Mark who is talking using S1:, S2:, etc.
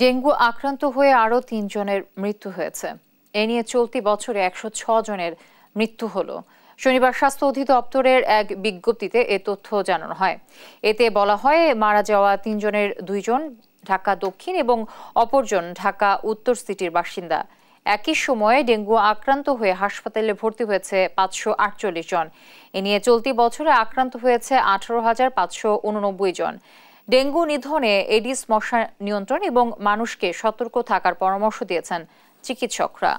S1: dengue আক্রান্ত হয়ে আরও তিনজনের মৃত্যু হয়েছে এ নিয়ে চলতি বছরে একশো জনের মৃত্যু হলো শনিবার স্বাস্থ্য অধিদপ্তরের এক বিজ্ঞপ্তিতে এ তথ্য জানানো হয় এতে বলা হয় মারা যাওয়া তিনজনের দুইজন ঢাকা দক্ষিণ এবং অপরজন ঢাকা উত্তর সিটির বাসিন্দা একই সময়ে ডেঙ্গু আক্রান্ত হয়ে হাসপাতালে ভর্তি হয়েছে পাঁচশো আটচল্লিশ জন এ নিয়ে চলতি বছরে আক্রান্ত হয়েছে আঠারো হাজার পাঁচশো উননব্বই জন ডেঙ্গু নিধনে এডিস মশা নিয়ন্ত্রণ এবং মানুষকে সতর্ক থাকার পরামর্শ দিয়েছেন চিকিৎসকরা